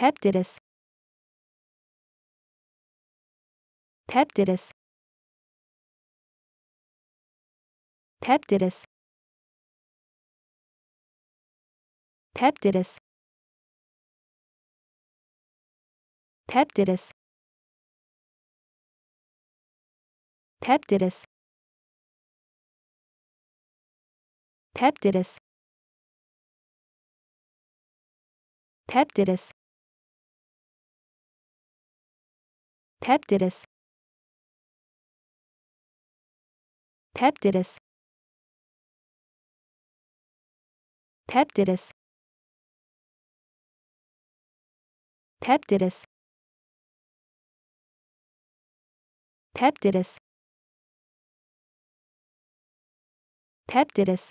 peptidus peptidus peptidus peptidus peptidus peptidus peptidus peptidus peptidus peptidus peptidus peptidus peptidus peptidus